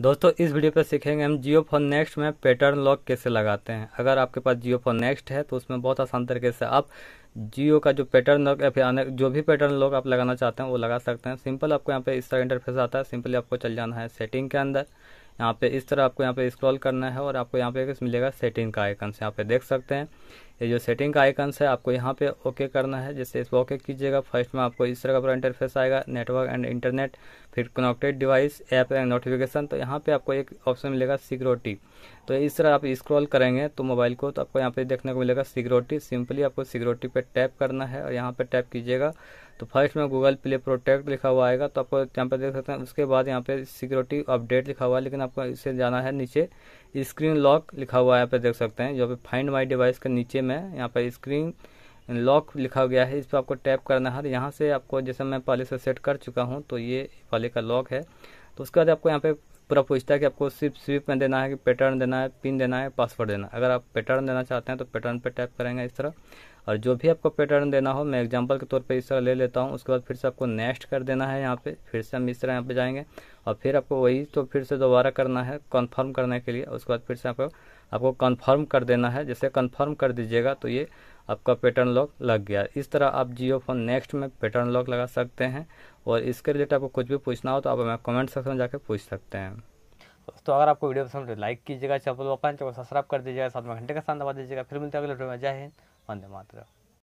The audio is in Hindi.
दोस्तों इस वीडियो पर सीखेंगे हम जियो फोन नेक्स्ट में पैटर्न लॉक कैसे लगाते हैं अगर आपके पास जियो फोन नेक्स्ट है तो उसमें बहुत आसान तरीके से आप जियो का जो पैटर्न लॉक या फिर जो भी पैटर्न लॉक आप लगाना चाहते हैं वो लगा सकते हैं सिंपल आपको यहाँ पे इस तरह इंटरफेस आता है सिंपली आपको चल जाना है सेटिंग के अंदर यहाँ पे इस तरह आपको यहाँ पे स्क्रॉल करना है और आपको यहाँ पे मिलेगा सेटिंग का से यहाँ पे देख सकते हैं ये जो सेटिंग का आइकन्स है आपको यहाँ पे ओके करना है जैसे इस ओके कीजिएगा फर्स्ट में आपको इस तरह का पूरा इंटरफेस आएगा नेटवर्क एंड इंटरनेट फिर connected device app and notification तो यहाँ पे आपको एक ऑप्शन मिलेगा सिक्योरिटी तो इस तरह आप स्क्रॉल करेंगे तो मोबाइल को तो आपको यहाँ पे देखने को मिलेगा सिक्योरिटी सिंपली आपको सिक्योरिटी पे टैप करना है और यहाँ पे टैप कीजिएगा तो फर्स्ट में गूगल प्ले प्रोटेक्ट लिखा हुआ आएगा तो आपको यहाँ पर देख सकते हैं उसके बाद यहाँ पे सिक्योरिटी अपडेट लिखा हुआ है लेकिन आपको इसे जाना है नीचे स्क्रीन लॉक लिखा हुआ है यहाँ पे देख सकते हैं जो पे फाइंड माई डिवाइस के नीचे में यहाँ पर स्क्रीन लॉक लिखा गया है इस पर आपको टैप करना है तो यहाँ से आपको जैसे मैं पहले से सेट कर चुका हूँ तो ये पहले का लॉक है तो उसके बाद आपको यहाँ पे पूरा पूछता है कि आपको सिर्फ स्विप में देना है कि पैटर्न देना है पिन देना है पासवर्ड देना है अगर आप पैटर्न देना चाहते हैं तो पैटर्न पर टैप करेंगे इस तरह और जो भी आपको पैटर्न देना हो मैं एग्जांपल के तौर पे इस तरह ले लेता हूँ उसके बाद फिर से आपको नेक्स्ट कर देना है यहाँ पे फिर से हम इस तरह यहाँ पे जाएंगे और फिर आपको वही तो फिर से दोबारा करना है कन्फर्म करने के लिए उसके बाद फिर से आपको आपको कन्फर्म कर देना है जैसे कन्फर्म कर दीजिएगा तो ये आपका पैटर्न लॉक लग गया इस तरह आप जियो फोन नेक्स्ट में पैटर्न लॉक लगा सकते हैं और इसके रिलेटेड आपको कुछ भी पूछना हो तो आप हमें कमेंट सेक्शन में जाकर पूछ सकते हैं दोस्तों अगर आपको वीडियो पसंद तो लाइक कीजिएगा तो चैनल को सब्सक्राइब कर दीजिएगा साथ में घंटे का स्थान दबा दीजिएगा फिर मिलते हैं अगले वीडियो में जय हिंद वंदे मातरम